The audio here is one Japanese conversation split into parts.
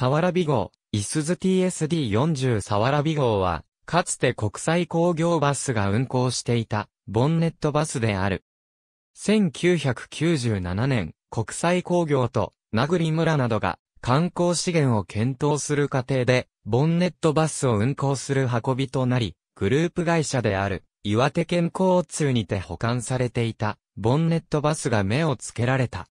サワラビ号、イスズ TSD40 サワラビ号は、かつて国際工業バスが運行していた、ボンネットバスである。1997年、国際工業と、名栗村などが、観光資源を検討する過程で、ボンネットバスを運行する運びとなり、グループ会社である、岩手県交通にて保管されていた、ボンネットバスが目をつけられた。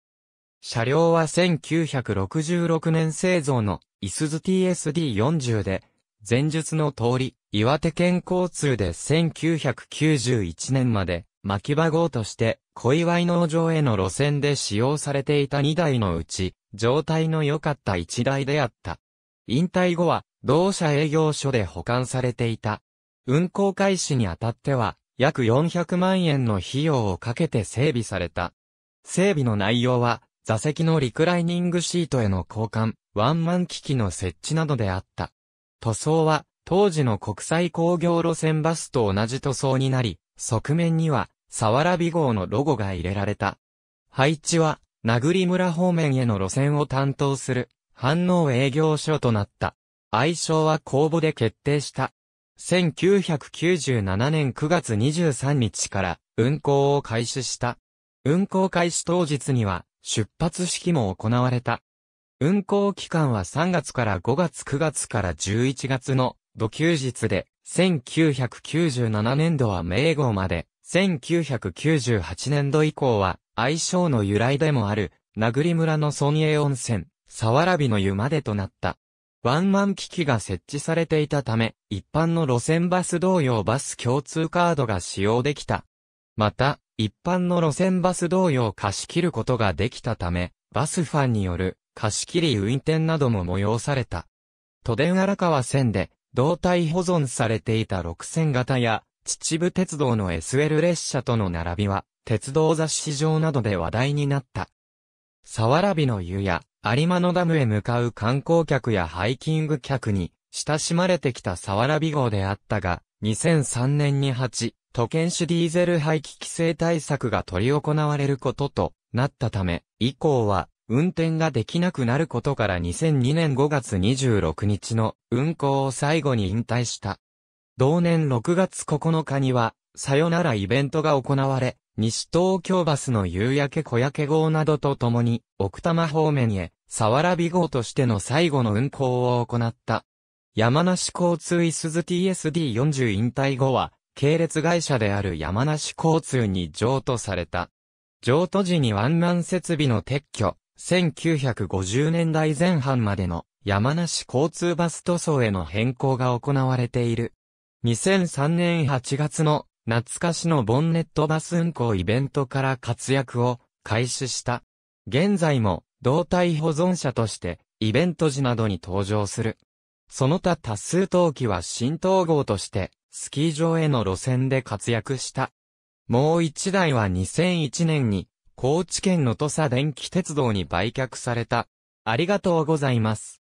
車両は1966年製造のイスズ TSD40 で、前述の通り、岩手県交通で1991年まで、牧場号として、小祝農場への路線で使用されていた2台のうち、状態の良かった1台であった。引退後は、同社営業所で保管されていた。運行開始にあたっては、約400万円の費用をかけて整備された。整備の内容は、座席のリクライニングシートへの交換、ワンマン機器の設置などであった。塗装は、当時の国際工業路線バスと同じ塗装になり、側面には、サワラビ号のロゴが入れられた。配置は、名栗村方面への路線を担当する、反応営業所となった。愛称は公募で決定した。1997年9月23日から運行を開始した。運行開始当日には出発式も行われた。運行期間は3月から5月9月から11月の土休日で、1997年度は名号まで、1998年度以降は、愛称の由来でもある、名栗村の村営温泉、沢わらびの湯までとなった。ワンマン機器が設置されていたため、一般の路線バス同様バス共通カードが使用できた。また、一般の路線バス同様貸し切ることができたため、バスファンによる貸し切り運転なども催された。都電荒川線で、胴体保存されていた6線型や、秩父鉄道の SL 列車との並びは、鉄道雑誌上などで話題になった。沢ワラの湯や、有馬のダムへ向かう観光客やハイキング客に、親しまれてきた沢ワラ号であったが、2003年に8、都県主ディーゼル排気規制対策が取り行われることとなったため、以降は運転ができなくなることから2002年5月26日の運行を最後に引退した。同年6月9日には、さよならイベントが行われ、西東京バスの夕焼け小焼け号などとともに、奥多摩方面へ、さわらび号としての最後の運行を行った。山梨交通いすず TSD40 引退後は、系列会社である山梨交通に譲渡された。譲渡時に湾岸設備の撤去、1950年代前半までの山梨交通バス塗装への変更が行われている。2003年8月の懐かしのボンネットバス運行イベントから活躍を開始した。現在も動体保存者としてイベント時などに登場する。その他多数陶器は新統合としてスキー場への路線で活躍した。もう一台は2001年に、高知県の土佐電気鉄道に売却された。ありがとうございます。